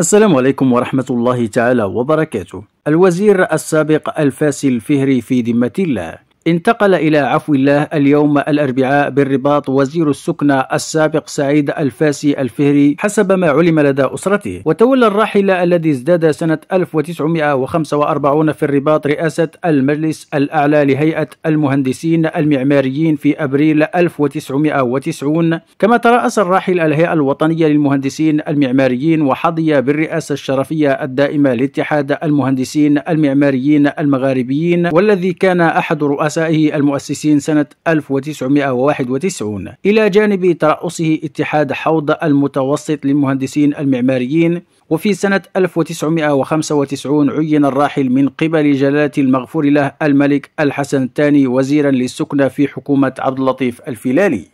السلام عليكم ورحمة الله تعالى وبركاته الوزير السابق الفاسي الفهري في ذمة الله انتقل إلى عفو الله اليوم الأربعاء بالرباط وزير السكنة السابق سعيد الفاسي الفهري حسب ما علم لدى أسرته وتولى الراحل الذي ازداد سنة 1945 في الرباط رئاسة المجلس الأعلى لهيئة المهندسين المعماريين في أبريل 1990 كما ترأس الراحل الهيئة الوطنية للمهندسين المعماريين وحظي بالرئاسة الشرفية الدائمة لاتحاد المهندسين المعماريين المغاربيين والذي كان أحد رؤساء رؤسائه المؤسسين سنة 1991 إلى جانب ترأسه اتحاد حوض المتوسط للمهندسين المعماريين وفي سنة 1995 عين الراحل من قبل جلالة المغفور له الملك الحسن الثاني وزيرا للسكنة في حكومة عبد اللطيف الفلالي